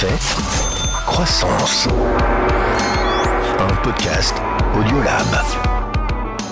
fait Croissance. Un podcast Audiolab.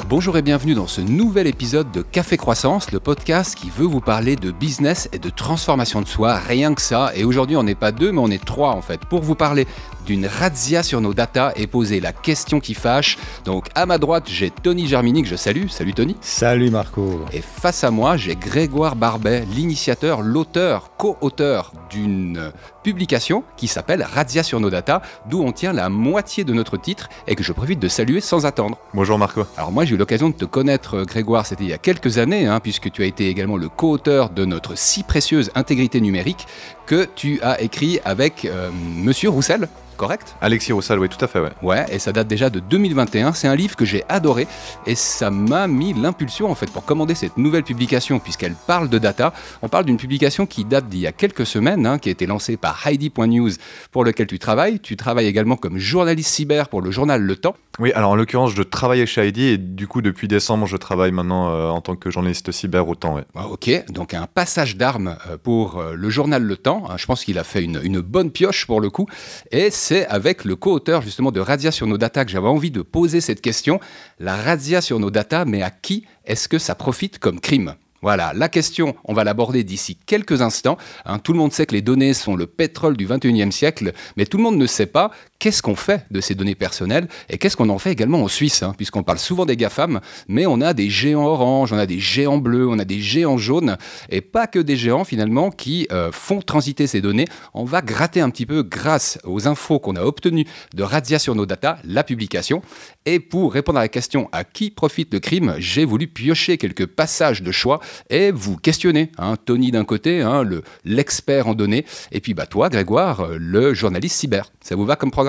Bonjour et bienvenue dans ce nouvel épisode de Café Croissance, le podcast qui veut vous parler de business et de transformation de soi, rien que ça. Et aujourd'hui, on n'est pas deux, mais on est trois en fait, pour vous parler d'une razzia sur nos data et poser la question qui fâche. Donc à ma droite, j'ai Tony Germini que je salue. Salut Tony. Salut Marco. Et face à moi, j'ai Grégoire Barbet, l'initiateur, l'auteur, co-auteur d'une publication qui s'appelle Razzia sur nos data, d'où on tient la moitié de notre titre et que je profite de saluer sans attendre. Bonjour Marco. Alors moi j'ai eu l'occasion de te connaître euh, Grégoire, c'était il y a quelques années, hein, puisque tu as été également le co-auteur de notre si précieuse intégrité numérique que tu as écrit avec euh, Monsieur Roussel correct Alexis Roussel, oui, tout à fait, ouais. Ouais, et ça date déjà de 2021. C'est un livre que j'ai adoré et ça m'a mis l'impulsion en fait pour commander cette nouvelle publication puisqu'elle parle de data. On parle d'une publication qui date d'il y a quelques semaines, hein, qui a été lancée par Heidi.news pour lequel tu travailles. Tu travailles également comme journaliste cyber pour le journal Le Temps. Oui, alors en l'occurrence, je travaillais chez Heidi et du coup, depuis décembre, je travaille maintenant euh, en tant que journaliste cyber au Temps. Ouais. Ah, ok, donc un passage d'armes euh, pour euh, le journal Le Temps. Hein, je pense qu'il a fait une, une bonne pioche pour le coup. Et c'est avec le co-auteur justement de Radia sur nos data que j'avais envie de poser cette question. La Radia sur nos data, mais à qui est-ce que ça profite comme crime voilà, la question, on va l'aborder d'ici quelques instants. Hein, tout le monde sait que les données sont le pétrole du 21e siècle, mais tout le monde ne sait pas qu'est-ce qu'on fait de ces données personnelles et qu'est-ce qu'on en fait également en Suisse, hein, puisqu'on parle souvent des GAFAM, mais on a des géants orange, on a des géants bleus, on a des géants jaunes, et pas que des géants finalement qui euh, font transiter ces données. On va gratter un petit peu grâce aux infos qu'on a obtenues de Radia sur nos data, la publication. Et pour répondre à la question à qui profite le crime, j'ai voulu piocher quelques passages de choix et vous questionner. Hein, Tony d'un côté, hein, l'expert en données, et puis bah, toi, Grégoire, euh, le journaliste cyber. Ça vous va comme programme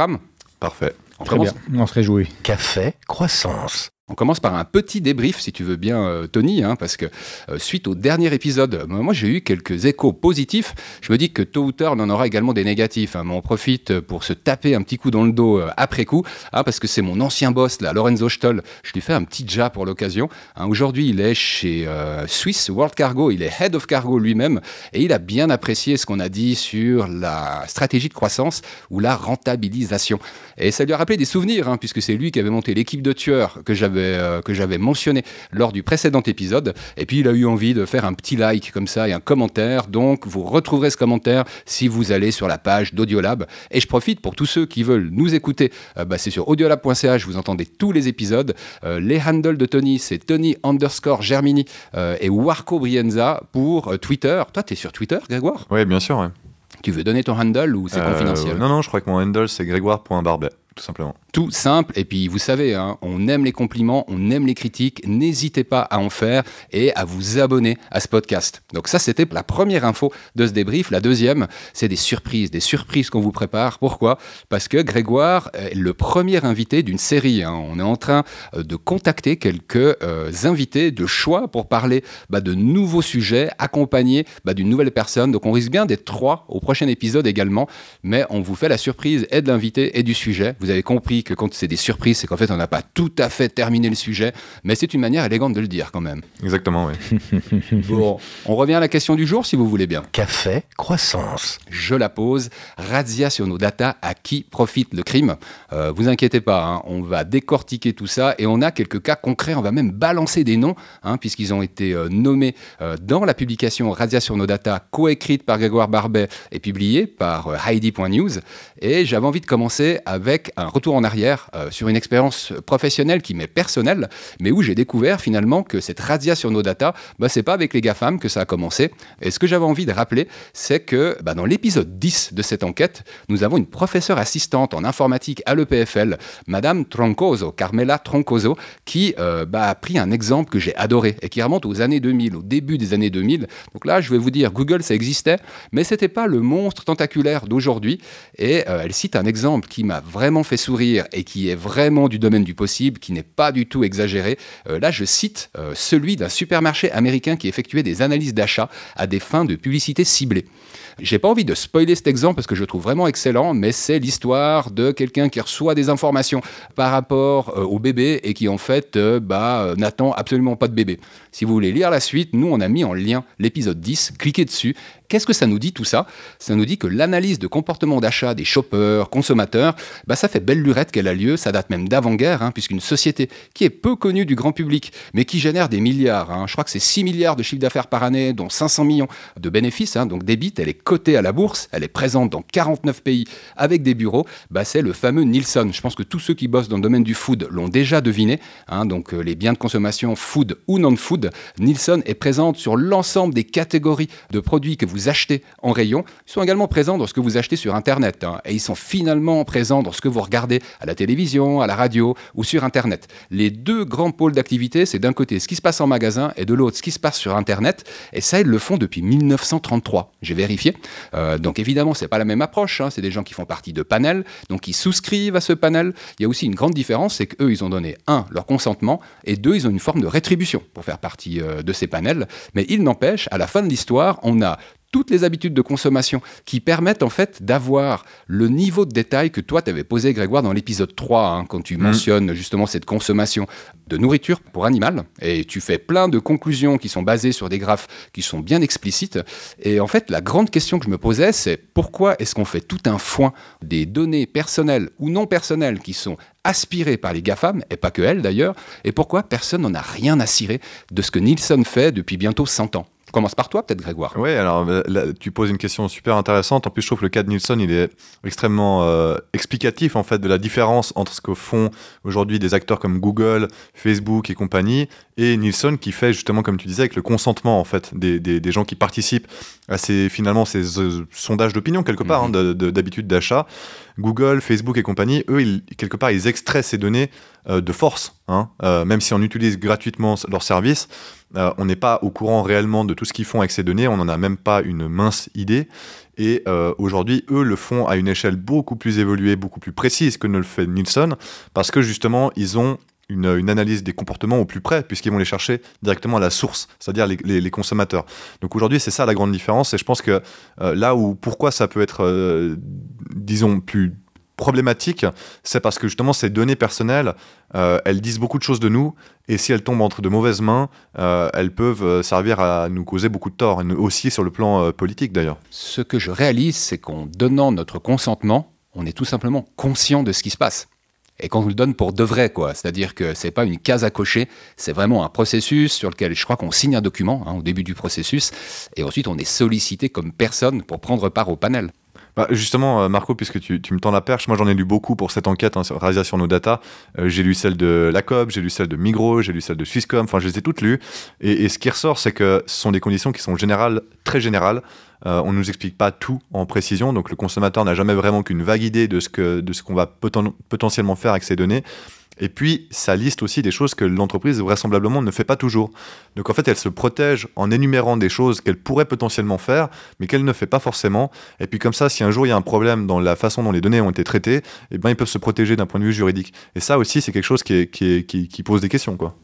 Parfait. Très bien, on se réjouit. Café Croissance. On commence par un petit débrief, si tu veux bien, euh, Tony, hein, parce que euh, suite au dernier épisode, moi j'ai eu quelques échos positifs. Je me dis que tôt ou tard, on en aura également des négatifs. Hein, mais on profite euh, pour se taper un petit coup dans le dos après coup, hein, parce que c'est mon ancien boss, là, Lorenzo Stoll. Je lui fais un petit ja pour l'occasion. Hein. Aujourd'hui, il est chez Swiss World Cargo. Il est head of cargo lui-même et il a bien apprécié ce qu'on a dit sur la stratégie de croissance ou la rentabilisation. Et ça lui a rappelé des souvenirs, hein, puisque c'est lui qui avait monté l'équipe de tueurs que j'avais euh, que j'avais mentionné lors du précédent épisode. Et puis il a eu envie de faire un petit like comme ça et un commentaire. Donc vous retrouverez ce commentaire si vous allez sur la page d'Audiolab. Et je profite pour tous ceux qui veulent nous écouter, euh, bah, c'est sur audiolab.ch, vous entendez tous les épisodes. Euh, les handles de Tony, c'est Tony underscore Germini et Warco Brienza pour Twitter. Toi, tu es sur Twitter, Grégoire Oui, bien sûr. Tu veux donner ton handle ou c'est confidentiel Non, non, je crois que mon handle, c'est grégoire.barbet tout simplement. Tout simple. Et puis, vous savez, hein, on aime les compliments, on aime les critiques. N'hésitez pas à en faire et à vous abonner à ce podcast. Donc, ça, c'était la première info de ce débrief. La deuxième, c'est des surprises, des surprises qu'on vous prépare. Pourquoi Parce que Grégoire est le premier invité d'une série. Hein. On est en train euh, de contacter quelques euh, invités de choix pour parler bah, de nouveaux sujets, accompagnés bah, d'une nouvelle personne. Donc, on risque bien d'être trois au prochain épisode également. Mais on vous fait la surprise et de l'invité et du sujet. Vous vous avez compris que quand c'est des surprises, c'est qu'en fait, on n'a pas tout à fait terminé le sujet, mais c'est une manière élégante de le dire quand même. Exactement, oui. bon, on revient à la question du jour, si vous voulez bien. Café, croissance. Je la pose. Razzia sur nos data, à qui profite le crime euh, Vous inquiétez pas, hein, on va décortiquer tout ça et on a quelques cas concrets, on va même balancer des noms, hein, puisqu'ils ont été euh, nommés euh, dans la publication Razzia sur nos data, coécrite par Grégoire Barbet et publiée par Heidi.news. Et j'avais envie de commencer avec un retour en arrière euh, sur une expérience professionnelle qui m'est personnelle, mais où j'ai découvert finalement que cette radiation sur nos datas, bah, c'est pas avec les GAFAM que ça a commencé. Et ce que j'avais envie de rappeler, c'est que bah, dans l'épisode 10 de cette enquête, nous avons une professeure assistante en informatique à l'EPFL, Madame Troncoso, Carmela Troncoso, qui euh, bah, a pris un exemple que j'ai adoré et qui remonte aux années 2000, au début des années 2000. Donc là, je vais vous dire, Google, ça existait, mais c'était pas le monstre tentaculaire d'aujourd'hui. Et euh, elle cite un exemple qui m'a vraiment fait sourire et qui est vraiment du domaine du possible, qui n'est pas du tout exagéré, euh, là je cite euh, celui d'un supermarché américain qui effectuait des analyses d'achat à des fins de publicité ciblée. J'ai pas envie de spoiler cet exemple parce que je le trouve vraiment excellent, mais c'est l'histoire de quelqu'un qui reçoit des informations par rapport euh, au bébé et qui en fait euh, bah, euh, n'attend absolument pas de bébé. Si vous voulez lire la suite, nous on a mis en lien l'épisode 10, cliquez dessus. Qu'est-ce que ça nous dit tout ça Ça nous dit que l'analyse de comportement d'achat des shoppers, consommateurs, bah, ça fait belle lurette qu'elle a lieu, ça date même d'avant-guerre, hein, puisqu'une société qui est peu connue du grand public, mais qui génère des milliards, hein. je crois que c'est 6 milliards de chiffre d'affaires par année, dont 500 millions de bénéfices, hein. donc débit, elle est Côté à la bourse, elle est présente dans 49 pays avec des bureaux, bah c'est le fameux Nielsen. Je pense que tous ceux qui bossent dans le domaine du food l'ont déjà deviné, hein. donc euh, les biens de consommation food ou non-food, Nielsen est présente sur l'ensemble des catégories de produits que vous achetez en rayon. Ils sont également présents dans ce que vous achetez sur Internet, hein, et ils sont finalement présents dans ce que vous regardez à la télévision, à la radio ou sur Internet. Les deux grands pôles d'activité, c'est d'un côté ce qui se passe en magasin et de l'autre ce qui se passe sur Internet, et ça ils le font depuis 1933. J'ai vérifié, euh, donc évidemment, c'est pas la même approche. Hein. C'est des gens qui font partie de panels, donc ils souscrivent à ce panel. Il y a aussi une grande différence, c'est qu'eux, ils ont donné un leur consentement et deux, ils ont une forme de rétribution pour faire partie euh, de ces panels. Mais il n'empêche, à la fin de l'histoire, on a toutes les habitudes de consommation qui permettent en fait d'avoir le niveau de détail que toi t'avais posé Grégoire dans l'épisode 3 hein, quand tu mm. mentionnes justement cette consommation de nourriture pour animal et tu fais plein de conclusions qui sont basées sur des graphes qui sont bien explicites et en fait la grande question que je me posais c'est pourquoi est-ce qu'on fait tout un foin des données personnelles ou non personnelles qui sont aspirées par les GAFAM et pas que elles d'ailleurs et pourquoi personne n'en a rien à cirer de ce que Nielsen fait depuis bientôt 100 ans commence par toi, peut-être, Grégoire. Oui, alors euh, tu poses une question super intéressante. En plus, je trouve que le cas de Nielsen, il est extrêmement euh, explicatif en fait de la différence entre ce que font aujourd'hui des acteurs comme Google, Facebook et compagnie, et Nielsen qui fait justement, comme tu disais, avec le consentement en fait des, gens qui participent à ces finalement ces euh, sondages d'opinion quelque part, hein, mhm. d'habitude d'achat. Google, Facebook et compagnie, eux, ils, quelque part, ils extraient ces données de force, hein, même si on utilise gratuitement leurs services euh, on n'est pas au courant réellement de tout ce qu'ils font avec ces données, on n'en a même pas une mince idée. Et euh, aujourd'hui, eux le font à une échelle beaucoup plus évoluée, beaucoup plus précise que ne le fait Nielsen, parce que justement, ils ont une, analyse des comportements au plus près, puisqu'ils vont les chercher directement à la source, c'est-à-dire les, consommateurs. Donc aujourd'hui, c'est ça la grande différence, et je pense que euh, là où pourquoi ça peut être, disons, plus problématique, c'est parce que justement ces données personnelles, euh, elles disent beaucoup de choses de nous, et si elles tombent entre de mauvaises mains, euh, elles peuvent euh, servir à nous causer beaucoup de tort, et aussi sur le plan politique d'ailleurs. Ce que je réalise, c'est qu'en donnant notre consentement, on est tout simplement conscient de ce qui se passe. Et qu'on nous le donne pour de vrai, quoi. C'est-à-dire que c'est pas une case à cocher, c'est vraiment un processus sur lequel je crois qu'on signe un document hein, au début du processus, et ensuite on est sollicité comme personne pour prendre part au panel. Bah, justement, euh, Marco, puisque tu, me tends la perche, moi j'en ai lu beaucoup pour cette enquête hein, réalisée sur nos data. Euh, j'ai lu celle de la j'ai lu celle de Migros, j'ai lu celle de Swisscom, enfin je les ai toutes lues. Et, ce qui ressort, c'est que ce sont des conditions qui sont générales, très générales. Euh, on ne nous explique pas tout en précision, donc le consommateur n'a jamais vraiment qu'une vague idée de ce qu'on va potentiellement faire avec ces données. Et puis, ça liste aussi des choses que l'entreprise vraisemblablement ne fait pas toujours. Donc en fait, elle se protège en énumérant des choses qu'elle pourrait potentiellement faire, mais qu'elle ne fait pas forcément. Et puis comme ça, si un jour il y a un problème dans la façon dont les données ont été traitées, eh bien ils peuvent se protéger d'un point de vue juridique. Et ça aussi, c'est quelque chose qui pose des questions. quoi.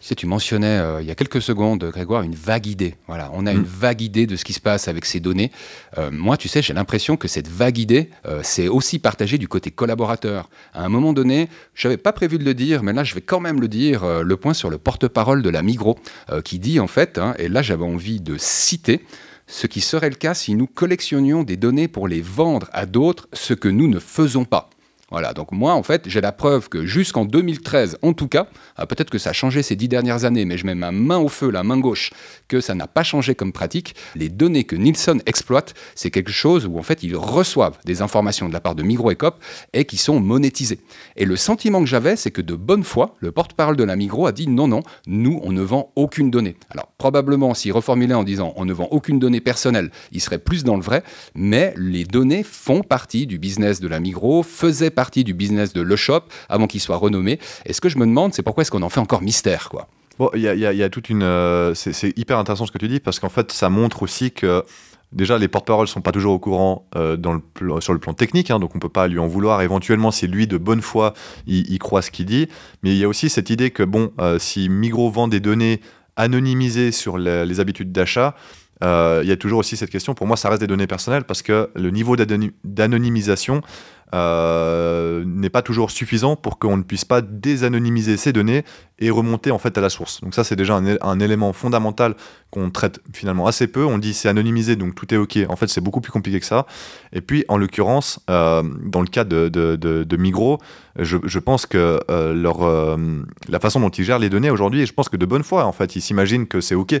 Tu tu mentionnais euh, il y a quelques secondes, Grégoire, une vague idée. Voilà, on a une hmm. vague idée de ce qui se passe avec ces données. Euh, moi, tu sais, j'ai l'impression que cette vague idée, c'est euh, aussi partagé du côté collaborateur. À un moment donné, je n'avais pas prévu de le dire, mais là, je vais quand même le dire, le point sur le porte-parole de la Migro, qui dit en fait, hein, et là, j'avais envie de citer, ce qui serait le cas si nous collectionnions des données pour les vendre à d'autres, ce que nous ne faisons pas. Voilà, donc moi, en fait, j'ai la preuve que jusqu'en 2013, en tout cas, ah, peut-être que ça a changé ces dix dernières années, mais je mets ma main au feu, la main gauche, que ça n'a pas changé comme pratique. Les données que Nielsen exploite, c'est quelque chose où, en fait, ils reçoivent des informations de la part de Migros et Coop et qui sont monétisées. Et le sentiment que j'avais, c'est que de bonne foi, le porte-parole de la Migros a dit non, non, nous, on ne vend aucune donnée. Alors, probablement, s'il reformulait en disant on ne vend aucune donnée personnelle, il serait plus dans le vrai, mais les données font partie du business de la Migros, faisaient partie partie du business de Le Shop avant qu'il soit renommé. Et ce que je me demande, c'est pourquoi est-ce qu'on en fait encore mystère, quoi. il y, a, toute une. Euh, c'est hyper intéressant ce que tu dis parce qu'en fait, ça montre aussi que déjà les porte-paroles sont pas toujours au courant euh, dans le sur le plan technique, hein, donc on peut pas lui en vouloir. Éventuellement, c'est lui de bonne foi, il, croit ce qu'il dit. Mais il y a aussi cette idée que bon, euh, si Migros vend des données anonymisées sur les, habitudes d'achat, il y a toujours aussi cette question. Pour moi, ça reste des données personnelles parce que le niveau d'anonymisation euh, n'est pas toujours suffisant pour qu'on ne puisse pas désanonymiser ces données et remonter en fait à la source. Donc ça c'est déjà un, élément fondamental qu'on traite finalement assez peu. On dit c'est anonymisé donc tout est ok. En fait c'est beaucoup plus compliqué que ça. Et puis en l'occurrence euh, dans le cas de, Migros, je, pense que euh, leur, la façon dont ils gèrent les données aujourd'hui, je pense que de bonne foi en fait ils s'imaginent que c'est ok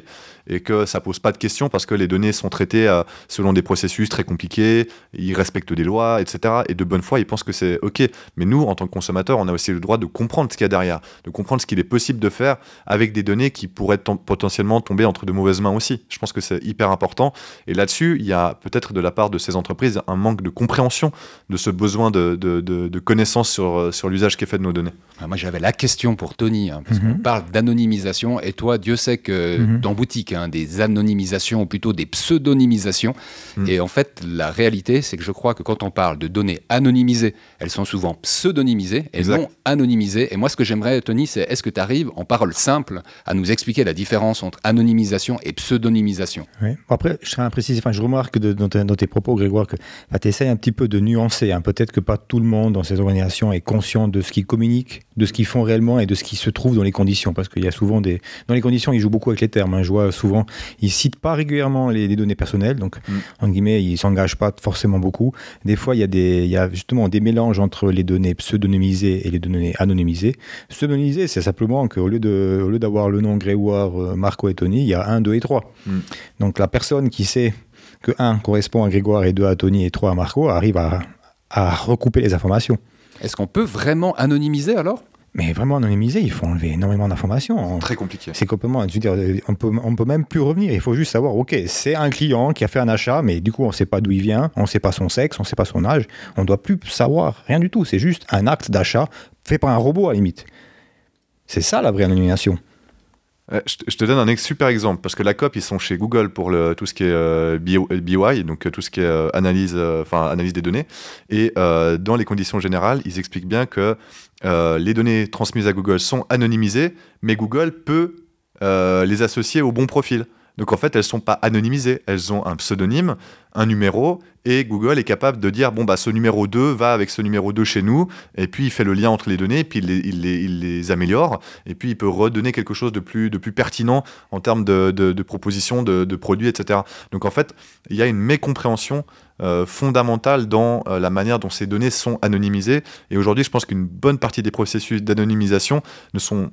et que ça pose pas de questions parce que les données sont traitées selon des processus très compliqués, ils respectent des lois, etc. Et de bonne fois, ils pensent que c'est OK. Mais nous, en tant que consommateurs, on a aussi le droit de comprendre ce qu'il y a derrière, de comprendre ce qu'il est possible de faire avec des données qui pourraient potentiellement tomber entre de mauvaises mains aussi. Je pense que c'est hyper important. Et là-dessus, il y a peut-être de la part de ces entreprises un manque de compréhension de ce besoin de, de, connaissances sur, euh, sur l'usage qui est fait de nos données. Ah, moi, j'avais la question pour Tony, hein, parce mhm. qu'on parle d'anonymisation, et toi, Dieu sait que mhm. dans boutique, hein, des anonymisations, ou plutôt des pseudonymisations, mhm. et en fait, la réalité, c'est que je crois que quand on parle de données anonymes, anonymisées. Elles sont souvent pseudonymisées elles exact. non anonymisées. Et moi, ce que j'aimerais, Tony, c'est est-ce que tu arrives, en parole simple à nous expliquer la différence entre anonymisation et pseudonymisation Après, je serais imprécis. Enfin, je remarque de, dans, tes, tes, propos, Grégoire, que bah, tu essaies un petit peu de nuancer. Hein. Peut-être que pas tout le monde dans ces organisations est conscient de ce qu'ils communiquent, de ce qu'ils font réellement et de ce qui se trouve dans les conditions. Parce qu'il y a souvent des. Dans les conditions, ils jouent beaucoup avec les termes. Hein. Je vois souvent, ils citent pas régulièrement les, données personnelles. Donc, mm. en guillemets, ils s'engagent pas forcément beaucoup. Des fois, il y a des justement des mélanges entre les données pseudonymisées et les données anonymisées. Pseudonymisées, c'est simplement qu'au lieu de, au lieu d'avoir le nom grégoire euh, Marco et Tony, il y a un, 2 et 3. Mm. Donc la personne qui sait que un correspond à Grégoire et 2 à Tony et 3 à Marco arrive à recouper les informations. Est-ce qu'on peut vraiment anonymiser alors mais vraiment anonymisé, il faut enlever énormément d'informations. Très compliqué. C'est complètement, euh, on peut, peut même plus revenir. Il faut juste savoir, ok, c'est un client qui a fait un achat, mais du coup, on ne sait pas d'où il vient, on ne sait pas son sexe, on ne sait pas son âge, on ne doit plus savoir rien du tout. C'est juste un acte d'achat fait par un robot à limite. C'est ça la vraie anonymisation. Euh, je te donne un super exemple, parce que la COP, ils sont chez Google pour le, tout ce qui est euh, BI, euh, donc tout ce qui est analyse, analyse des données. Et dans les conditions générales, ils expliquent bien que les données transmises à Google sont anonymisées, mais Google peut les associer au bon profil. Donc en fait, elles ne sont pas anonymisées, elles ont un pseudonyme, un numéro, et Google est capable de dire, bon, bah, ce numéro 2 va avec ce numéro 2 chez nous, et puis il fait le lien entre les données, puis il les, améliore, et puis il peut redonner quelque chose de plus, de plus pertinent en termes de, de propositions, de, de produits, etc. Donc en fait, il y a une mécompréhension euh, fondamentale dans euh, la manière dont ces données sont anonymisées. Et aujourd'hui, je pense qu'une bonne partie des processus d'anonymisation ne sont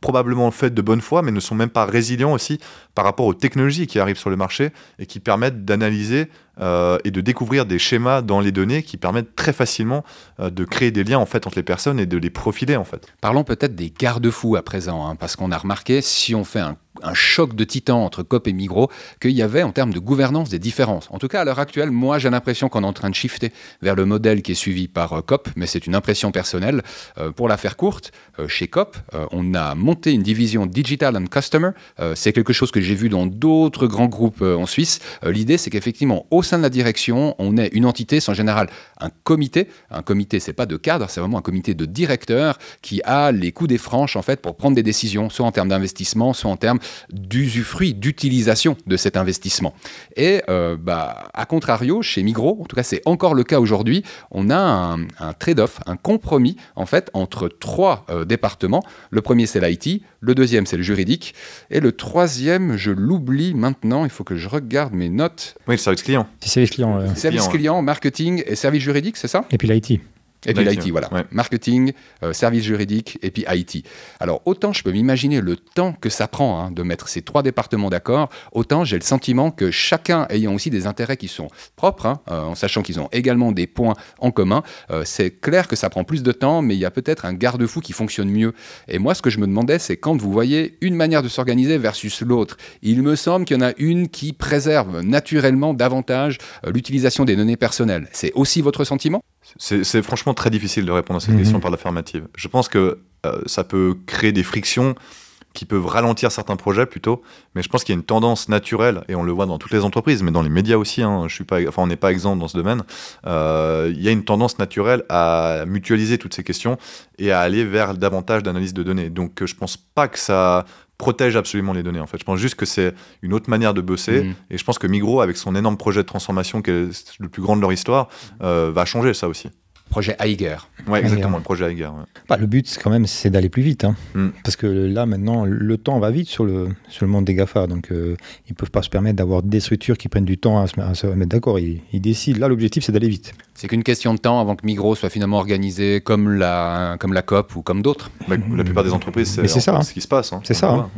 probablement faits de bonne foi, mais ne sont même pas résilients aussi par rapport aux technologies qui arrivent sur le marché et qui permettent d'analyser euh, et de découvrir des schémas dans les données qui permettent très facilement euh, de créer des liens en fait entre les personnes et de les profiler en fait. Parlons peut-être des garde-fous à présent, hein, parce qu'on a remarqué si on fait un, choc de titans entre COP et Migros, qu'il y avait en termes de gouvernance des différences. En tout cas, à l'heure actuelle, moi j'ai l'impression qu'on est en train de shifter vers le modèle qui est suivi par euh, Coop, COP, mais c'est une impression personnelle. pour la faire courte, chez COP, on a monté une division Digital and Customer. c'est quelque chose que j'ai vu dans d'autres grands groupes en Suisse. L'idée, c'est qu'effectivement, au sein de la direction, on est une entité, c'est en général un comité. Un comité, c'est pas de cadre, c'est vraiment un comité de directeurs qui a les coups des franches en fait pour prendre des décisions, soit en termes d'investissement, soit en termes d'usufruit, d'utilisation de cet investissement. Et euh, bah, à contrario, chez Migros, en tout cas c'est encore le cas aujourd'hui, on a un, trade-off, un compromis en fait entre trois euh, départements. Le premier c'est l'IT, le deuxième c'est le juridique et le troisième, je l'oublie maintenant, il faut que je regarde mes notes. Oui, le service client service client. Service client, marketing et service juridique, c'est ça Et puis l'IT. Et puis l'IT, voilà. Marketing, euh, service juridique, et puis IT. Alors autant je peux m'imaginer le temps que ça prend hein, de mettre ces trois départements d'accord, autant j'ai le sentiment que chacun ayant aussi des intérêts qui sont propres, hein, euh, en sachant qu'ils ont également des points en commun, euh, c'est clair que ça prend plus de temps, mais il y a peut-être un garde-fou qui fonctionne mieux. Et moi, ce que je me demandais, c'est quand vous voyez une manière de s'organiser versus l'autre, il me semble qu'il y en a une qui préserve naturellement davantage l'utilisation des données personnelles. C'est aussi votre sentiment c'est franchement très difficile de répondre à cette mhm. question par l'affirmative. Je pense que euh, ça peut créer des frictions qui peuvent ralentir certains projets plutôt, mais je pense qu'il y a une tendance naturelle, et on le voit dans toutes les entreprises, mais dans les médias aussi, hein. je suis pas, enfin, on n'est pas exempt dans ce domaine, euh, il y a une tendance naturelle à mutualiser toutes ces questions et à aller vers davantage d'analyse de données. Donc je pense pas que ça protège absolument les données. En fait, je pense juste que c'est une autre manière de bosser. Mm. Et je pense que Migros, avec son énorme projet de transformation, qui est le plus grand de leur histoire, euh, va changer ça aussi. Projet Aiger. Oui, exactement, le projet Eiger. Bah, le but, quand même, c'est d'aller plus vite. Hein. Hmm. Parce que là, maintenant, le temps va vite sur le, sur le monde des GAFA. Donc, euh, ils ne peuvent pas se permettre d'avoir des structures qui prennent du temps à se, mettre d'accord. Ils, décident. Là, l'objectif, c'est d'aller vite. C'est qu'une question de temps avant que Migros soit finalement organisé comme la, comme la COP ou comme d'autres. la plupart des entreprises, c'est ça, hein. ce qui se passe. Hein. C'est ça.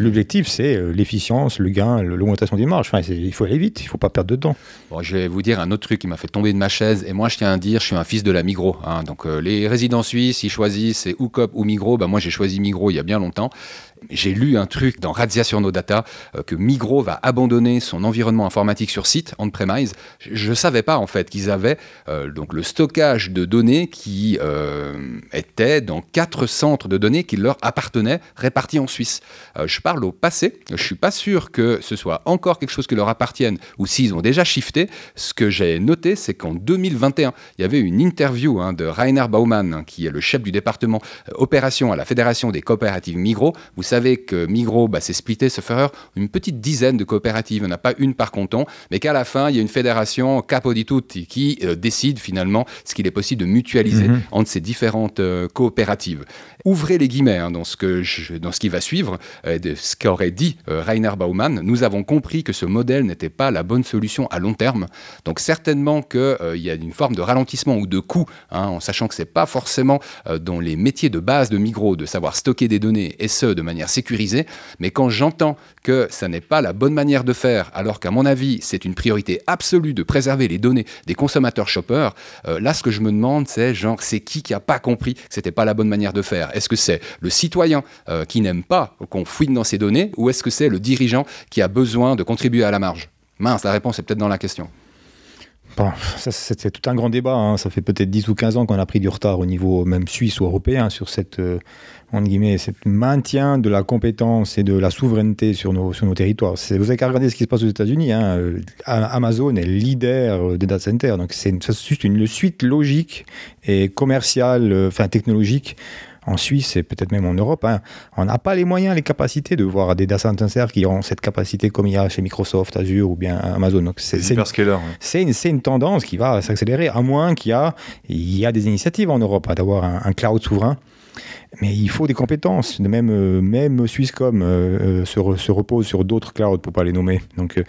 L'objectif, c'est euh, l'efficience, le gain, l'augmentation des marges. il faut aller vite, il ne faut pas perdre de temps. Bon, je vais vous dire un autre truc qui m'a fait tomber de ma chaise. Et moi, je tiens à dire, je suis un fils de la Migros. Hein. Donc, euh, les résidents suisses, ils choisissent, ou COP ou Migros. Ben, moi, j'ai choisi Migros il y a bien longtemps. J'ai lu un truc dans Radia sur nos data euh, que Migros va abandonner son environnement informatique sur site, on-premise. Je ne savais pas, en fait, qu'ils avaient donc le stockage de données qui était dans quatre centres de données qui leur appartenaient, répartis en Suisse. Je parle au passé. Je suis pas sûr que ce soit encore quelque chose qui leur appartienne ou s'ils ont déjà shifté. Ce que j'ai noté, c'est qu'en 2021, il y avait une interview hein, de Rainer Baumann, hein, qui est le chef du département euh, opération à la Fédération des coopératives Migros. Vous savez que Migros, bah, c'est splitté, ce faire une petite dizaine de coopératives. On n'a pas une par canton, mais qu'à la fin, il y a une fédération capo di tutti qui euh, décide finalement ce qu'il est possible de mutualiser mhm. entre ces différentes euh, coopératives. Ouvrez les guillemets hein, dans, ce que je, dans ce qui va suivre, de, ce qu'aurait dit euh, Rainer Baumann, nous avons compris que ce modèle n'était pas la bonne solution à long terme. Donc certainement qu'il euh, y a une forme de ralentissement ou de coût, hein, en sachant que ce n'est pas forcément euh, dans les métiers de base de Migros de savoir stocker des données, et ce, de manière sécurisée. Mais quand j'entends que ça n'est pas la bonne manière de faire, alors qu'à mon avis, c'est une priorité absolue de préserver les données des consommateurs shoppers, là, ce que je me demande, c'est genre, c'est qui qui n'a pas compris que ce n'était pas la bonne manière de faire Est-ce que c'est le citoyen qui n'aime pas qu'on fouine dans ces données ou est-ce que c'est le dirigeant qui a besoin de contribuer à la marge Mince, la réponse est peut-être dans la question. C'est tout un grand débat. Hein. Ça fait peut-être 10 ou 15 ans qu'on a pris du retard au niveau même suisse ou européen sur cette, euh, guillemets, cette maintien de la compétence et de la souveraineté sur nos, sur nos territoires. Vous avez qu'à regarder ce qui se passe aux États-Unis. Hein. Euh, Amazon est leader euh, des data centers. Donc c'est juste une suite logique et commerciale, enfin technologique, en Suisse et peut-être même en Europe, hein. on n'a pas les moyens, les capacités de voir des data centers qui ont cette capacité comme il y a chez Microsoft, Azure ou bien Amazon. Donc c'est une, une, tendance qui va s'accélérer, à moins qu'il y, ait a des initiatives en Europe hein, d'avoir un, cloud souverain. Mais il faut des compétences. Même, euh, même Swisscom euh, euh, se, repose sur d'autres clouds, pour ne pas les nommer. Donc,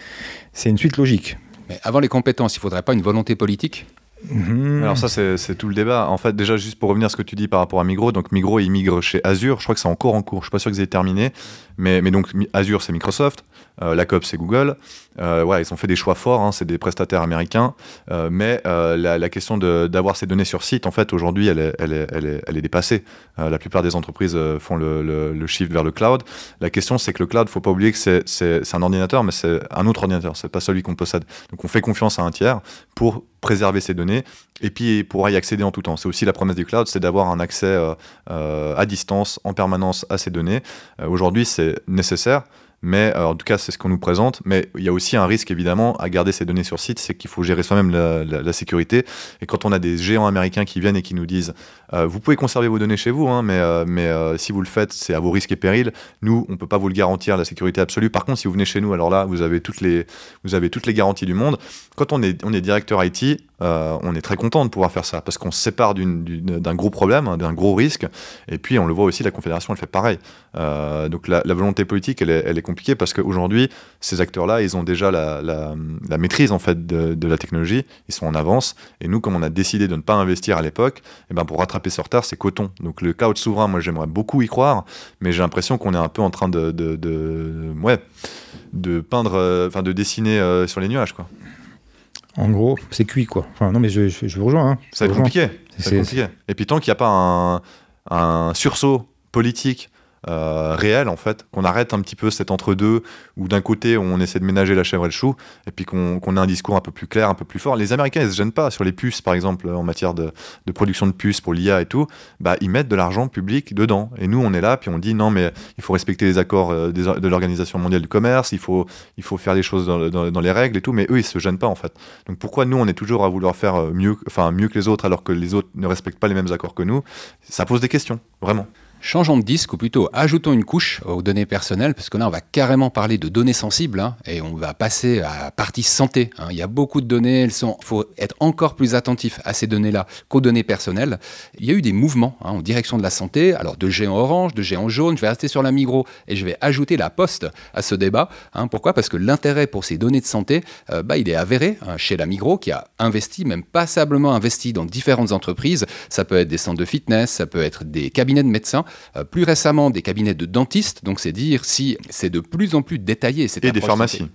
c'est une suite logique. Mais avant les compétences, il ne faudrait pas une volonté politique Mhm. Alors ça c'est tout le débat. En fait déjà juste pour revenir à ce que tu dis par rapport à Migro, donc Migro il migre chez Azure, je crois que c'est encore en cours, je suis pas sûr que aient terminé, mais, donc Azure c'est Microsoft, euh, la COP c'est Google, euh, ouais, ils ont fait des choix forts, hein. c'est des prestataires américains, euh, mais euh, la, question d'avoir ces données sur site en fait aujourd'hui elle, elle, est, dépassée. la plupart des entreprises font le, le, shift vers le cloud. La question c'est que le cloud, faut pas oublier que c'est un ordinateur, mais c'est un autre ordinateur, c'est pas celui qu'on possède. Donc on fait confiance à un tiers pour préserver ces données et puis pourra y accéder en tout temps. C'est aussi la promesse du cloud, c'est d'avoir un accès euh, euh, à distance, en permanence à ces données. Euh, aujourd'hui, c'est nécessaire, mais euh, en tout cas, c'est ce qu'on nous présente. Mais il y a aussi un risque, évidemment, à garder ces données sur site, c'est qu'il faut gérer soi-même la, sécurité. Et quand on a des géants américains qui viennent et qui nous disent, euh, vous pouvez conserver vos données chez vous, hein, mais, euh, mais si vous le faites, c'est à vos risques et périls. Nous, on ne peut pas vous le garantir, la sécurité absolue. Par contre, si vous venez chez nous, alors là, vous avez toutes les, vous avez toutes les garanties du monde. Quand on est, on est directeur IT, euh, on est très content de pouvoir faire ça parce qu'on se sépare d'un gros problème, hein, d'un gros risque. Et puis, on le voit aussi, la Confédération, elle fait pareil. Euh, donc, la, volonté politique, elle est, compliquée parce qu'aujourd'hui, ces acteurs-là, ils ont déjà la, maîtrise en fait de, la technologie. Ils sont en avance. Et nous, comme on a décidé de ne pas investir à l'époque, eh ben, pour rattraper ce retard, c'est coton. Donc, le cloud souverain, moi, j'aimerais beaucoup y croire, mais j'ai l'impression qu'on est un peu en train de, de, de peindre, euh, enfin, de dessiner sur les nuages, quoi en gros, c'est cuit, quoi. Enfin, non, mais je, je, vous rejoins. Hein. Ça va être compliqué. compliqué. Et puis, tant qu'il n'y a pas un, un sursaut politique euh, réel en fait, qu'on arrête un petit peu cet entre-deux où d'un côté on essaie de ménager la chèvre et le chou et puis qu'on a ait un discours un peu plus clair, un peu plus fort. Les Américains ils se gênent pas sur les puces par exemple en matière de, production de puces pour l'IA et tout, bah, ils mettent de l'argent public dedans et nous on est là puis on dit non mais il faut respecter les accords euh, de l'Organisation mondiale du commerce, il faut, il faut faire les choses dans, dans, les règles et tout, mais eux ils se gênent pas en fait. Donc pourquoi nous on est toujours à vouloir faire euh, mieux, enfin, mieux que les autres alors que les autres ne respectent pas les mêmes accords que nous Ça pose des questions, vraiment. Changeons de disque, ou plutôt ajoutons une couche aux données personnelles, parce que là on va carrément parler de données sensibles, hein, et on va passer à partie santé. Hein. Il y a beaucoup de données, il faut être encore plus attentif à ces données-là qu'aux données personnelles. Il y a eu des mouvements hein, en direction de la santé, alors de géant orange, de géant jaune, je vais rester sur la Migros, et je vais ajouter la poste à ce débat. pourquoi Parce que l'intérêt pour ces données de santé, euh, bah, il est avéré chez la Migros, qui a investi, même passablement investi dans différentes entreprises. Ça peut être des centres de fitness, ça peut être des cabinets de médecins, euh, plus récemment des cabinets de dentistes, donc c'est dire si c'est de plus en plus détaillé. Et des pharmacies.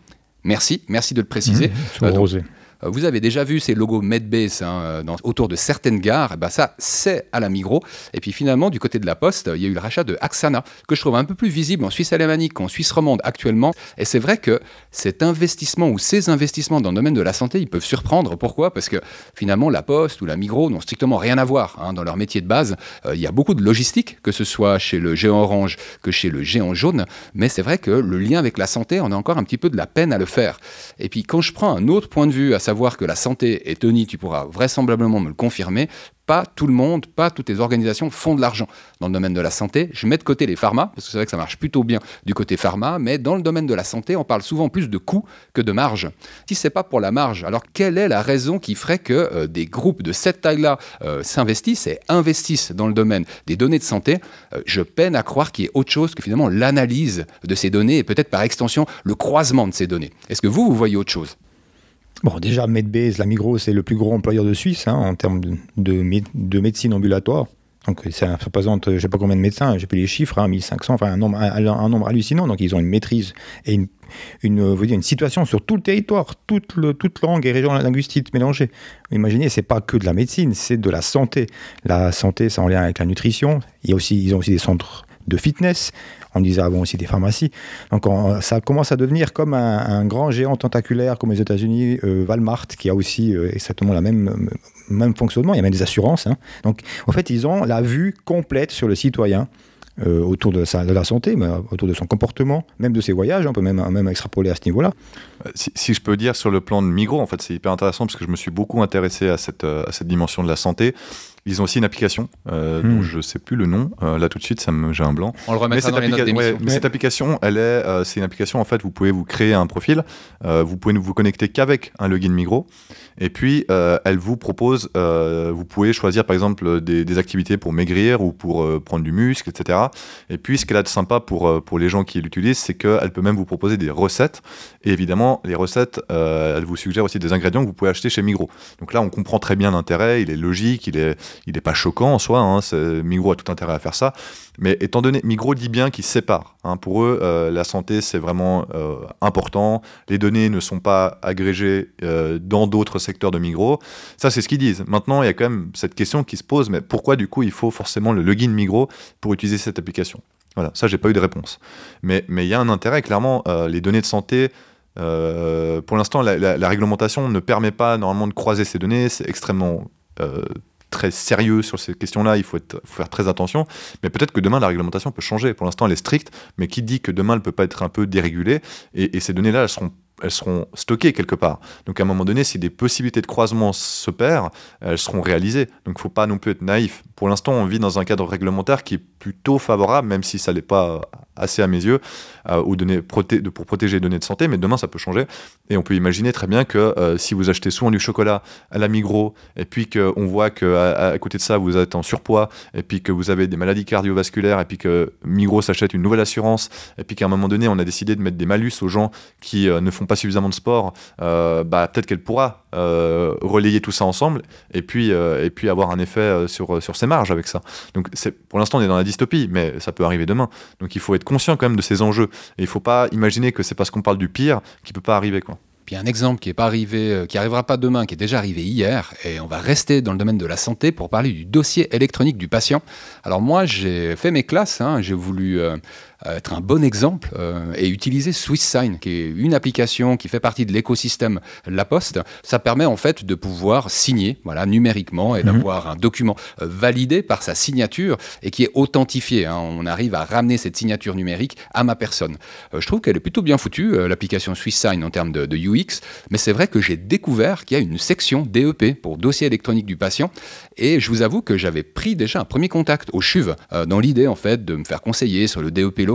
Merci, merci de le préciser. Mmh, mmh, euh, vous avez déjà vu ces logos Medbase hein, euh, autour de certaines gares. Eh ben ça, c'est à la Migros. Et puis finalement, du côté de la Poste, il y a eu le rachat de Axana, que je trouve un peu plus visible en Suisse alémanique qu'en Suisse romande actuellement. Et c'est vrai que cet investissement ou ces investissements dans le domaine de la santé, ils peuvent surprendre. Pourquoi Parce que finalement, la Poste ou la Migros n'ont strictement rien à voir hein, dans leur métier de base. Euh, il y a beaucoup de logistique, que ce soit chez le géant orange que chez le géant jaune. Mais c'est vrai que le lien avec la santé, on a encore un petit peu de la peine à le faire. Et puis quand je prends un autre point de vue, à savoir voir que la santé, est Tony, tu pourras vraisemblablement me le confirmer, pas tout le monde, pas toutes les organisations font de l'argent. Dans le domaine de la santé, je mets de côté les pharma, parce que c'est vrai que ça marche plutôt bien du côté pharma, mais dans le domaine de la santé, on parle souvent plus de coûts que de marge. Si c'est pas pour la marge, alors quelle est la raison qui ferait que euh, des groupes de cette taille-là euh, s'investissent et investissent dans le domaine des données de santé euh, Je peine à croire qu'il y ait autre chose que finalement l'analyse de ces données et peut-être par extension le croisement de ces données. Est-ce que vous, vous voyez autre chose Bon, déjà, Medbase, la Migros, c'est le plus gros employeur de Suisse hein, en termes de, de médecine ambulatoire. Donc ça représente, je ne sais pas combien de médecins, j'ai plus les chiffres, hein, 1500, enfin un nombre, un, nombre, hallucinant. Donc ils ont une maîtrise et une, euh, situation sur tout le territoire, toute, toute langue et région linguistique mélangée. Imaginez, c'est pas que de la médecine, c'est de la santé. La santé, c'est en lien avec la nutrition. Il y a aussi, ils ont aussi des centres de fitness, on disait avant ah aussi des pharmacies. Donc ça commence à devenir comme un, grand géant tentaculaire comme les États-Unis, euh, Walmart, qui a aussi euh, exactement la même, même fonctionnement. Il y a même des assurances. Hein. Donc en fait, ils ont la vue complète sur le citoyen. Euh, autour de, sa, la santé, mais autour de son comportement, même de ses voyages, hein. on peut même, même extrapoler à ce niveau-là. Si, je peux dire sur le plan de Migros, en fait c'est hyper intéressant parce que je me suis beaucoup intéressé à cette, à cette dimension de la santé. Ils ont aussi une application euh, hmm. dont je sais plus le nom. Euh, là tout de suite, ça me j'ai un blanc. On le remettra dans les notes mais cette application, elle est, euh, c'est une application en fait. Vous pouvez vous créer un profil, euh, vous pouvez ne vous connecter qu'avec un login Migros, et puis elle vous propose, vous pouvez choisir par exemple des, des activités pour maigrir ou pour prendre du muscle, etc. Et puis ce qu'elle a de sympa pour pour les gens qui l'utilisent, c'est qu'elle peut même vous proposer des recettes. Et évidemment, les recettes, elle vous suggère aussi des ingrédients que vous pouvez acheter chez Migros. Donc là, on comprend très bien l'intérêt. Il est logique, il est il n'est pas choquant en soi. Hein, Migros a tout intérêt à faire ça. Mais étant donné, Migros dit bien qu'ils séparent. Hein. pour eux, euh, la santé, c'est vraiment euh, important. Les données ne sont pas agrégées euh, dans d'autres secteurs de Migros. Ça, c'est ce qu'ils disent. Maintenant, il y a quand même cette question qui se pose, mais pourquoi du coup il faut forcément le login Migros pour utiliser cette application Voilà, ça, j'ai pas eu de réponse. Mais il y a un intérêt, clairement, les données de santé... pour l'instant, la, la, réglementation ne permet pas normalement de croiser ces données. C'est extrêmement très sérieux sur ces questions-là, il faut, être, faire très attention. Mais peut-être que demain, la réglementation peut changer. Pour l'instant, elle est stricte, mais qui dit que demain, elle ne peut pas être un peu dérégulée Et, ces données-là, elles seront elles stockées quelque part. Donc à un moment donné, si des possibilités de croisement s'opèrent, elles seront réalisées. Donc faut pas non plus être naïf pour l'instant, on vit dans un cadre réglementaire qui est plutôt favorable, même si ça n'est pas euh, assez à mes yeux, euh, pour protéger les données de santé. Mais demain, ça peut changer. Et on peut imaginer très bien que euh, si vous achetez souvent du chocolat à la Migros, et puis qu'on voit qu'à à côté de ça, vous êtes en surpoids, et puis que vous avez des maladies cardiovasculaires, et puis que Migros s'achète une nouvelle assurance, et puis qu'à un moment donné, on a décidé de mettre des malus aux gens qui ne font pas suffisamment de sport, bah, peut-être qu'elle pourra euh, relayer tout ça ensemble et puis, euh, et puis avoir un effet euh, sur, sur ces marges avec ça. Donc pour l'instant, on est dans la dystopie, mais ça peut arriver demain. Donc il faut être conscient quand même de ces enjeux. Et il ne faut pas imaginer que c'est parce qu'on parle du pire qu'il ne peut pas arriver. Quoi. Puis un exemple qui est pas arrivé, qui arrivera pas demain, qui est déjà arrivé hier, et on va rester dans le domaine de la santé pour parler du dossier électronique du patient. Alors moi, j'ai fait mes classes, hein, j'ai voulu euh, être un bon exemple euh, et utiliser SwissSign, qui est une application qui fait partie de l'écosystème La Poste. Ça permet en fait de pouvoir signer voilà, numériquement et mhm. d'avoir un document euh, validé par sa signature et qui est authentifié. Hein. On arrive à ramener cette signature numérique à ma personne. je trouve qu'elle est plutôt bien foutue, l'application SwissSign en termes de, UX, mais c'est vrai que j'ai découvert qu'il y a une section DEP pour dossier électronique du patient et je vous avoue que j'avais pris déjà un premier contact au CHUV dans l'idée en fait de me faire conseiller sur le DEP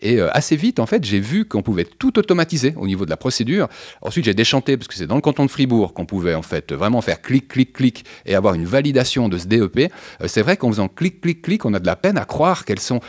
et euh, assez vite, en fait, j'ai vu qu'on pouvait tout automatiser au niveau de la procédure. Ensuite, j'ai déchanté, parce que c'est dans le canton de Fribourg qu'on pouvait en fait vraiment faire clic, clic, clic et avoir une validation de ce DEP. Euh, c'est vrai qu'en faisant clic, clic, clic, on a de la peine à croire qu'elles sont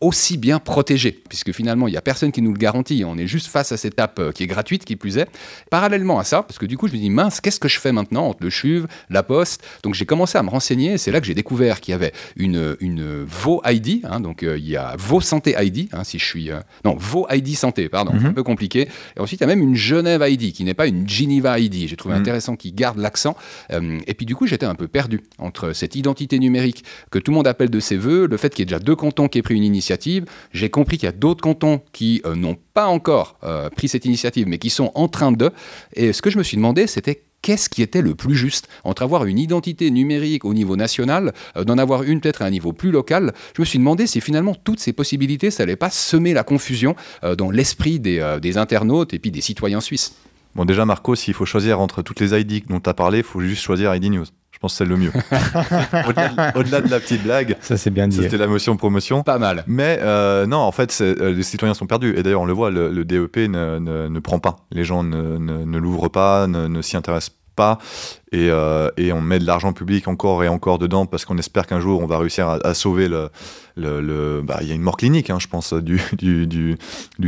aussi bien protégé, puisque finalement, il n'y a personne qui nous le garantit. On est juste face à cette app euh, qui est gratuite, qui plus est. Parallèlement à ça, parce que du coup, je me dis, mince, qu'est-ce que je fais maintenant entre le CHUV, la Poste Donc, j'ai commencé à me renseigner. C'est là que j'ai découvert qu'il y avait une, une VO ID. Hein, donc, euh, il y a VO Santé ID, hein, si je suis. Euh, non, Vaux ID Santé, pardon, c'est un mhm. peu compliqué. Et ensuite, il y a même une Genève ID, qui n'est pas une Geneva ID. J'ai trouvé mhm. intéressant qu'il garde l'accent. et puis, du coup, j'étais un peu perdu entre cette identité numérique que tout le monde appelle de ses voeux, le fait qu'il y ait déjà deux cantons qui aient pris une initiative j'ai compris qu'il y a d'autres cantons qui euh, n'ont pas encore euh, pris cette initiative, mais qui sont en train de. Et ce que je me suis demandé, c'était qu'est-ce qui était le plus juste Entre avoir une identité numérique au niveau national, euh, d'en avoir une peut-être à un niveau plus local, je me suis demandé si finalement toutes ces possibilités, ça n'allait pas semer la confusion dans l'esprit des, des, internautes et puis des citoyens suisses. Bon déjà Marco, s'il faut choisir entre toutes les ID dont tu as parlé, il faut juste choisir ID News. Je pense que c'est le mieux. Au-delà de, la petite blague. Ça, c'est bien dit. C'était la motion promotion. Pas mal. Mais euh, non, en fait, euh, les citoyens sont perdus. Et d'ailleurs, on le voit, le, DEP ne, prend pas. Les gens ne, ne l'ouvrent pas, ne, s'y intéressent pas euh, et, on met de l'argent public encore et encore dedans parce qu'on espère qu'un jour on va réussir à, sauver le. Bah, il y a une mort clinique, hein, je pense, du, du, du,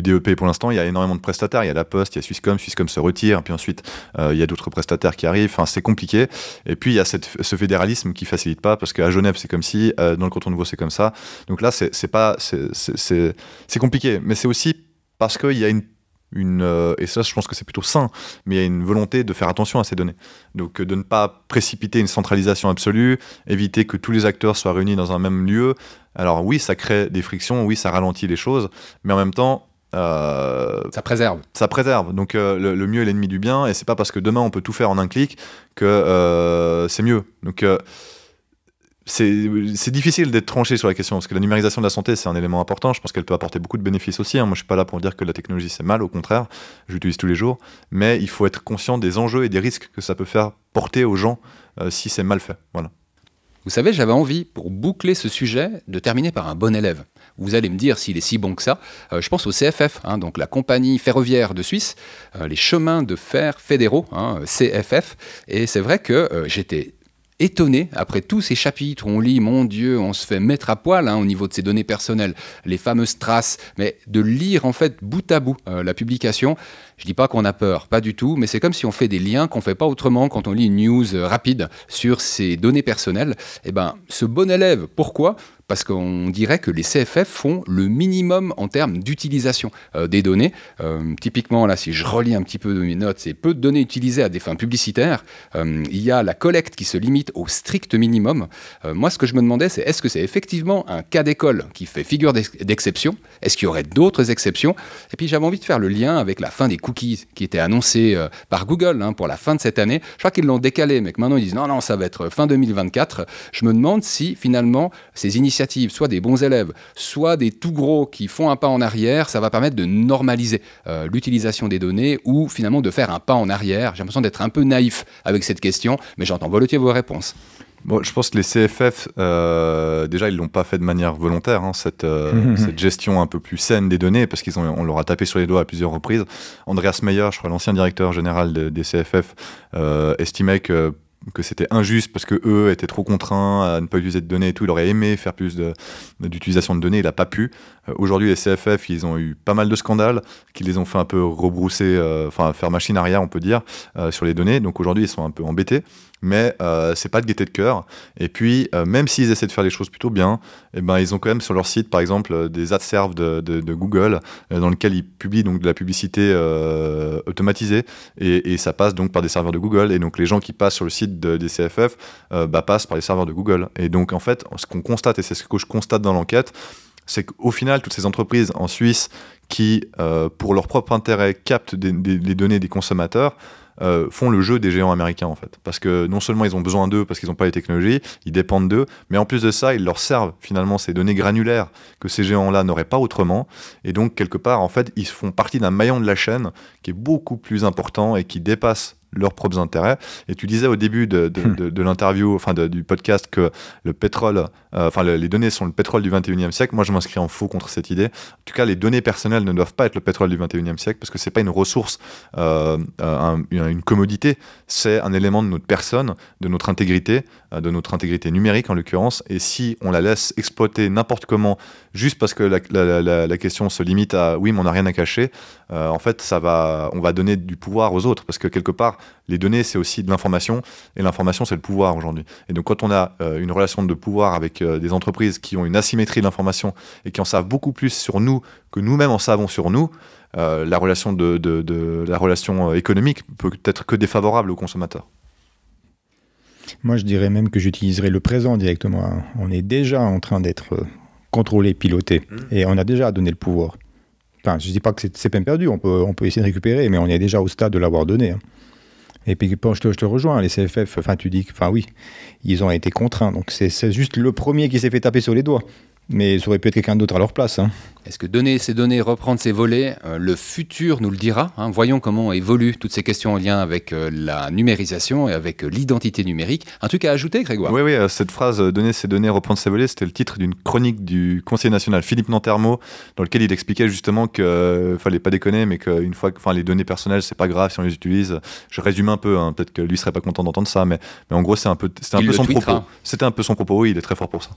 DEP pour l'instant. Il y a énormément de prestataires. Il y a La Poste, il y a Swisscom, Swisscom se retire, puis ensuite euh, il y a d'autres prestataires qui arrivent. Enfin, c'est compliqué. Et puis il y a cette, ce fédéralisme qui facilite pas parce qu'à Genève c'est comme si, euh, dans le canton de Vaud c'est comme ça. Donc là, c'est pas. C'est compliqué, mais c'est aussi parce qu'il y a une une, euh, et ça je pense que c'est plutôt sain, mais il y a une volonté de faire attention à ces données. Donc euh, de ne pas précipiter une centralisation absolue, éviter que tous les acteurs soient réunis dans un même lieu. Alors oui, ça crée des frictions, oui, ça ralentit les choses, mais en même temps... Euh, ça préserve. Ça préserve. Donc le, le, mieux est l'ennemi du bien, et c'est pas parce que demain on peut tout faire en un clic que c'est mieux. Donc c'est difficile d'être tranché sur la question, parce que la numérisation de la santé, c'est un élément important. Je pense qu'elle peut apporter beaucoup de bénéfices aussi. Hein. Moi, je ne suis pas là pour dire que la technologie, c'est mal, au contraire, j'utilise tous les jours. Mais il faut être conscient des enjeux et des risques que ça peut faire porter aux gens euh, si c'est mal fait. Voilà. Vous savez, j'avais envie, pour boucler ce sujet, de terminer par un bon élève. Vous allez me dire s'il est si bon que ça. Euh, je pense au CFF, hein, donc la compagnie ferroviaire de Suisse, euh, les chemins de fer fédéraux, hein, CFF. Et c'est vrai que j'étais étonné, après tous ces chapitres on lit, mon Dieu, on se fait mettre à poil hein, au niveau de ces données personnelles, les fameuses traces, mais de lire en fait bout à bout euh, la publication, je dis pas qu'on a peur, pas du tout, mais c'est comme si on fait des liens qu'on ne fait pas autrement quand on lit une news euh, rapide sur ces données personnelles. Et eh ben, ce bon élève, pourquoi parce qu'on dirait que les CFF font le minimum en termes d'utilisation euh, des données. Euh, typiquement, là, si je relis un petit peu de mes notes, c'est peu de données utilisées à des fins publicitaires. Euh, il y a la collecte qui se limite au strict minimum. moi, ce que je me demandais, c'est est-ce que c'est effectivement un cas d'école qui fait figure d'exception Est-ce qu'il y aurait d'autres exceptions Et puis, j'avais envie de faire le lien avec la fin des cookies qui était annoncée par Google hein, pour la fin de cette année. Je crois qu'ils l'ont décalé, mais que maintenant ils disent non, non, ça va être fin 2024. Je me demande si finalement ces initiatives soit des bons élèves, soit des tout gros qui font un pas en arrière, ça va permettre de normaliser euh, l'utilisation des données ou finalement de faire un pas en arrière. J'ai l'impression d'être un peu naïf avec cette question, mais j'entends volontiers vos réponses. Bon, je pense que les CFF, euh, déjà, ils ne l'ont pas fait de manière volontaire, hein, euh, mhm. cette, gestion un peu plus saine des données, parce qu'on leur a tapé sur les doigts à plusieurs reprises. Andreas Meyer, je crois, l'ancien directeur général des CFF, estimait que que c'était injuste parce que eux étaient trop contraints à ne pas utiliser de données et tout. Il aurait aimé faire plus d'utilisation de, données, il n'a pas pu. Euh, aujourd'hui, les CFF, ils ont eu pas mal de scandales qui les ont fait un peu rebrousser, euh, enfin faire machine arrière, on peut dire, euh, sur les données. Donc aujourd'hui, ils sont un peu embêtés mais euh, c'est pas de gaieté de cœur. Et puis, euh, même s'ils essaient de faire les choses plutôt bien, eh ben, ils ont quand même sur leur site, par exemple, euh, des adserves de, de, Google, euh, dans lequel ils publient donc, de la publicité automatisée, et, ça passe donc par des serveurs de Google. Et donc, les gens qui passent sur le site des CFF bah, passent par les serveurs de Google. Et donc, en fait, ce qu'on constate, et c'est ce que je constate dans l'enquête, c'est qu'au final, toutes ces entreprises en Suisse qui, pour leur propre intérêt, captent des, données des consommateurs, euh, font le jeu des géants américains en fait. Parce que non seulement ils ont besoin d'eux parce qu'ils n'ont pas les technologies, ils dépendent d'eux, mais en plus de ça, ils leur servent finalement ces données granulaires que ces géants-là n'auraient pas autrement. Et donc quelque part, en fait, ils font partie d'un maillon de la chaîne qui est beaucoup plus important et qui dépasse leurs propres intérêts. Et tu disais au début de, de, hmm. l'interview, enfin du podcast, que le pétrole, euh, enfin les données sont le pétrole du 21e siècle. Moi, je m'inscris en faux contre cette idée. En tout cas, les données personnelles ne doivent pas être le pétrole du 21e siècle parce que c'est pas une ressource, euh, euh, une commodité. C'est un élément de notre personne, de notre intégrité, de notre intégrité numérique en l'occurrence. Et si on la laisse exploiter n'importe comment, juste parce que la, la, la, la, question se limite à oui, mais on n'a rien à cacher, en fait, ça va, on va donner du pouvoir aux autres parce que quelque part, les données, c'est aussi de l'information, et l'information, c'est le pouvoir aujourd'hui. Et donc, quand on a euh, une relation de pouvoir avec euh, des entreprises qui ont une asymétrie de l'information et qui en savent beaucoup plus sur nous que nous-mêmes en savons sur nous, euh, la, relation de, la relation économique peut être que défavorable aux consommateurs. Moi, je dirais même que j'utiliserais le présent directement. Hein. On est déjà en train d'être contrôlé, piloté, mmh. et on a déjà donné le pouvoir. je ne dis pas que c'est peine perdue, on peut, essayer de récupérer, mais on est déjà au stade de l'avoir donné. Hein. Et puis, je te, rejoins, les CFF, enfin, tu dis enfin, oui, ils ont été contraints. Donc, c'est juste le premier qui s'est fait taper sur les doigts. Mais ça aurait pu être quelqu'un d'autre à leur place. Hein. Est-ce que donner ces données, reprendre ces volets, euh, le futur nous le dira hein? Voyons comment évoluent toutes ces questions en lien avec euh, la numérisation et avec euh, l'identité numérique. Un truc à ajouter, Grégoire Oui, oui, cette phrase Donner ces données, reprendre ces volets, c'était le titre d'une chronique du conseiller national Philippe Nantermo, dans lequel il expliquait justement qu'il fallait pas déconner, mais qu'une fois que les données personnelles, c'est pas grave si on les utilise. Je résume un peu, hein, peut-être que lui serait pas content d'entendre ça, mais, mais en gros, c'est un peu, c'était un peu son propos. C'était un peu son propos, oui, il est très fort pour ça.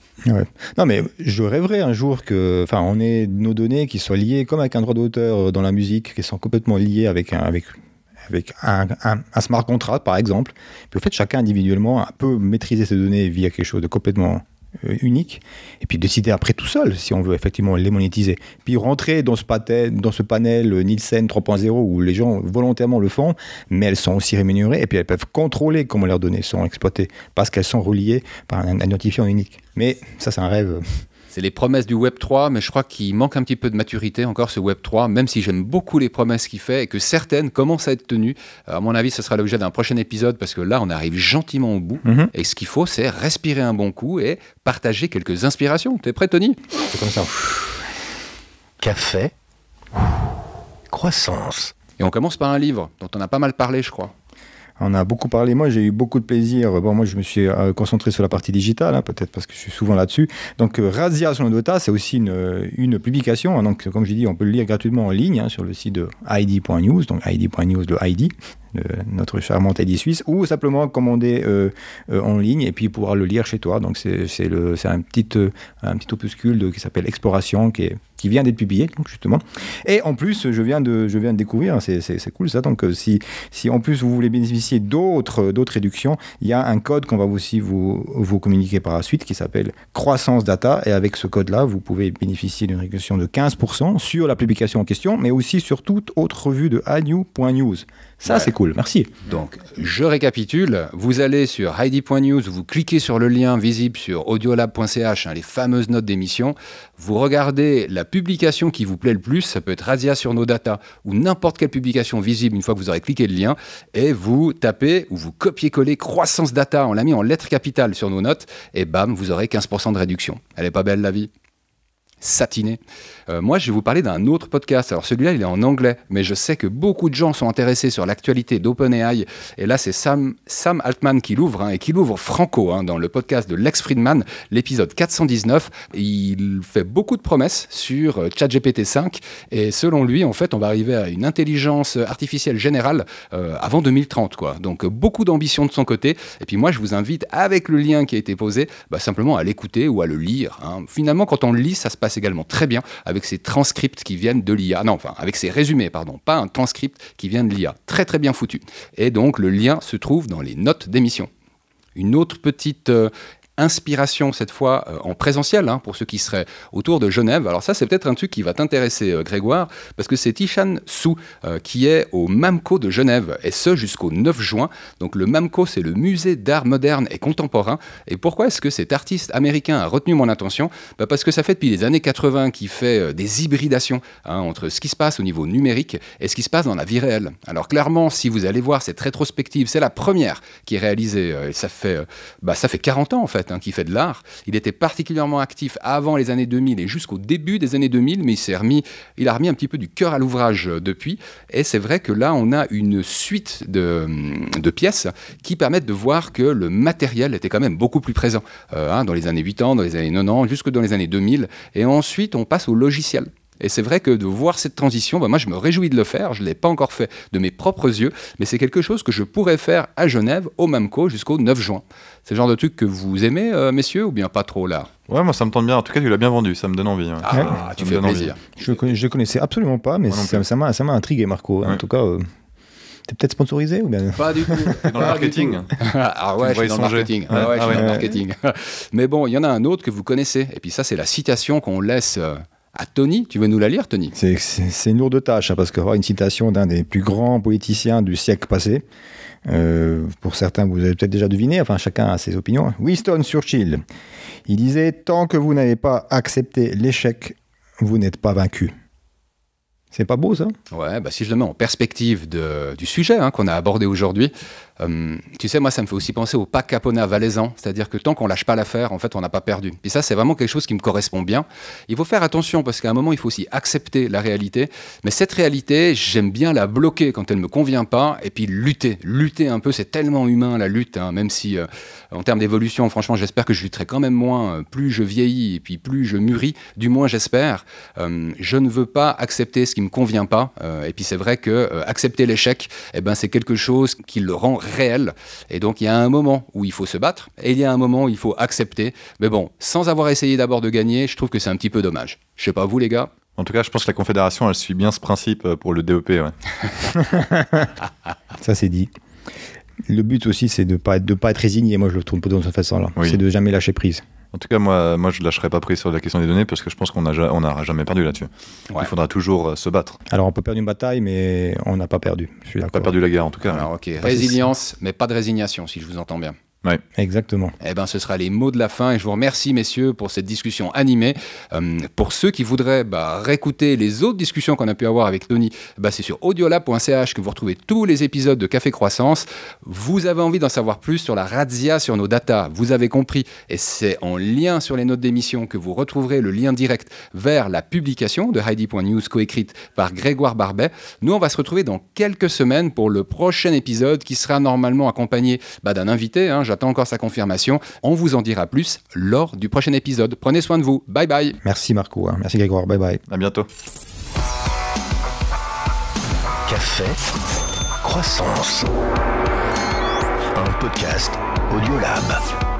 Non, mais je rêverais un jour que. Enfin, on est nos données qui soient liées, comme avec un droit d'auteur euh, dans la musique, qui sont complètement liées avec un, avec, avec un, un, smart contract, par exemple. Puis, en fait, chacun individuellement peut maîtriser ces données via quelque chose de complètement euh, unique, et puis décider après tout seul si on veut effectivement les monétiser. Puis rentrer dans ce, dans ce panel Nielsen 3.0 où les gens volontairement le font, mais elles sont aussi rémunérées, et puis elles peuvent contrôler comment leurs données sont exploitées, parce qu'elles sont reliées par un identifiant unique. Mais ça, c'est un rêve c'est les promesses du Web 3, mais je crois qu'il manque un petit peu de maturité encore ce Web 3, même si j'aime beaucoup les promesses qu'il fait et que certaines commencent à être tenues. À mon avis, ce sera l'objet d'un prochain épisode parce que là, on arrive gentiment au bout. Mhm. Et ce qu'il faut, c'est respirer un bon coup et partager quelques inspirations. T'es prêt, Tony C'est comme ça. Café. Croissance. Et on commence par un livre dont on a pas mal parlé, je crois. On a beaucoup parlé. Moi, j'ai eu beaucoup de plaisir. Bon, moi, je me suis euh, concentré sur la partie digitale, hein, peut-être parce que je suis souvent là-dessus. Donc, euh, Razia sur le Dota, c'est aussi une, une publication. Hein. donc, comme j'ai dit, on peut le lire gratuitement en ligne hein, sur le site de id.news. Donc, id.news, le ID. Euh, notre charmante Eddie Suisse, ou simplement commander euh, euh, en ligne et puis pouvoir le lire chez toi. Donc c'est un petit, un petit opuscule de, qui s'appelle Exploration, qui, est, qui vient d'être publié, donc justement. Et en plus, je viens de, je viens de découvrir, c'est cool ça, donc si, si en plus vous voulez bénéficier d'autres réductions, il y a un code qu'on va aussi vous, vous communiquer par la suite qui s'appelle Croissance Data, et avec ce code-là, vous pouvez bénéficier d'une réduction de 15% sur la publication en question, mais aussi sur toute autre revue de anew.news. Ça, c'est cool merci. Donc, je récapitule. Vous allez sur heidi.news, vous cliquez sur le lien visible sur audiolab.ch, hein, les fameuses notes d'émission. Vous regardez la publication qui vous plaît le plus, ça peut être Razia sur nos data ou n'importe quelle publication visible une fois que vous aurez cliqué le lien, et vous tapez ou vous copiez-collez croissance data, on l'a mis en lettres capitales sur nos notes, et bam, vous aurez 15% de réduction. Elle est pas belle la vie satiné. Euh, moi, je vais vous parler d'un autre podcast. Alors celui-là, il est en anglais, mais je sais que beaucoup de gens sont intéressés sur l'actualité d'OpenAI. Et là, c'est Sam, Sam Altman qui l'ouvre, hein, et qui l'ouvre franco, hein, dans le podcast de Lex Friedman, l'épisode 419. Il fait beaucoup de promesses sur euh, ChatGPT-5, et selon lui, en fait, on va arriver à une intelligence artificielle générale euh, avant 2030. Quoi. Donc beaucoup d'ambition de son côté. Et puis moi, je vous invite, avec le lien qui a été posé, bah, simplement à l'écouter ou à le lire. Hein. Finalement, quand on le lit, ça se passe également très bien avec ces transcripts qui viennent de l'IA. Non, enfin, avec ces résumés, pardon, pas un transcript qui vient de l'IA. Très très bien foutu. Et donc le lien se trouve dans les notes d'émission. Une autre petite euh, inspiration cette fois euh, en présentiel hein, pour ceux qui seraient autour de Genève. Alors ça c'est peut-être un truc qui va t'intéresser euh, Grégoire parce que c'est Tishan Sou euh, qui est au MAMCO de Genève et ce jusqu'au 9 juin. Donc le MAMCO c'est le musée d'art moderne et contemporain et pourquoi est-ce que cet artiste américain a retenu mon attention bah Parce que ça fait depuis les années 80 qu'il fait des hybridations hein, entre ce qui se passe au niveau numérique et ce qui se passe dans la vie réelle. Alors clairement si vous allez voir cette rétrospective c'est la première qui est réalisée et ça fait, bah, ça fait 40 ans en fait Hein, qui fait de l'art. Il était particulièrement actif avant les années 2000 et jusqu'au début des années 2000, mais il s'est remis, il a remis un petit peu du cœur à l'ouvrage euh, depuis. Et c'est vrai que là, on a une suite hum, de, pièces qui permettent de voir que le matériel était quand même beaucoup plus présent euh, hein, dans les années 80, dans les années 90, jusque dans les années 2000. Et ensuite, on passe au logiciel. Et c'est vrai que de voir cette transition, bah, moi je me réjouis de le faire, je ne l'ai pas encore fait de mes propres yeux, mais c'est quelque chose que je pourrais faire à Genève, au MAMCO, jusqu'au 9 juin. C'est le genre de truc que vous aimez, euh, messieurs, ou bien pas trop là Ouais, moi ça me tente bien. En tout cas, tu l'as bien vendu, ça me donne envie. Ah, tu me fais plaisir. Envie. Je ne connaissais absolument pas, mais ça, m'a intrigué, Marco. En tout cas. Euh, t'es peut-être sponsorisé ou bien Pas du tout. dans le marketing. Ah, ah ouais, je suis ah dans le marketing. Ah ouais, je suis dans le marketing. Mais bon, il y en a un autre que vous connaissez. Et puis ça, c'est la citation qu'on laisse euh, à Tony. Tu veux nous la lire, Tony C'est une lourde tâche, hein, parce parce avoir une citation d'un des plus grands politiciens du siècle passé, euh, pour certains, vous avez peut-être déjà deviné, enfin chacun a ses opinions. Winston Churchill, il disait Tant que vous n'avez pas accepté l'échec, vous n'êtes pas vaincu. C'est pas beau ça Ouais, bah si je le mets en perspective de, du sujet hein, qu'on a abordé aujourd'hui, euh, tu sais, moi ça me fait aussi penser au pas Capona valaisan, c'est-à-dire que tant qu'on lâche pas l'affaire, en fait on n'a pas perdu. Et ça c'est vraiment quelque chose qui me correspond bien. Il faut faire attention parce qu'à un moment il faut aussi accepter la réalité, mais cette réalité, j'aime bien la bloquer quand elle me convient pas et puis lutter. Lutter un peu, c'est tellement humain la lutte, hein, même si euh, en termes d'évolution, franchement j'espère que je lutterai quand même moins. Euh, plus je vieillis et puis plus je mûris, du moins j'espère, je ne veux pas accepter ce qui me convient pas. Euh, et puis c'est vrai que euh, accepter l'échec, eh ben, c'est quelque chose qui le rend réel. Et donc il y a un moment où il faut se battre et il y a un moment où il faut accepter. Mais bon, sans avoir essayé d'abord de gagner, je trouve que c'est un petit peu dommage. Je sais pas vous les gars. En tout cas, je pense que la Confédération, elle suit bien ce principe euh, pour le DEP. Ça, c'est dit. Le but aussi, c'est de pas, de pas être résigné. Moi, je le trouve plutôt de cette façon-là. C'est de jamais lâcher prise. En tout cas, moi, moi je ne lâcherai pas prise sur la question des données parce que je pense qu'on n'aura jamais perdu là-dessus. Il faudra toujours euh, se battre. Alors, on peut perdre une bataille, mais on n'a pas perdu. Je suis pas perdu la guerre, en tout cas. Résilience, mais pas de résignation, si je vous entends bien. Oui, Exactement. Eh ben, ce sera les mots de la fin et je vous remercie, messieurs, pour cette discussion animée. Euh, pour ceux qui voudraient bah, réécouter les autres discussions qu'on a pu avoir avec Tony, bah, c'est sur audiolab.ch que vous retrouvez tous les épisodes de Café Croissance. Vous avez envie d'en savoir plus sur la razzia, sur nos datas, vous avez compris, et c'est en lien sur les notes d'émission que vous retrouverez le lien direct vers la publication de Heidi.news coécrite par Grégoire Barbet. Nous, on va se retrouver dans quelques semaines pour le prochain épisode qui sera normalement accompagné bah, d'un invité. Hein, J'attends encore sa confirmation. On vous en dira plus lors du prochain épisode. Prenez soin de vous. Bye bye. Merci Marco. Hein. Merci Grégoire. Bye bye. À bientôt. Café Croissance. Un podcast lab.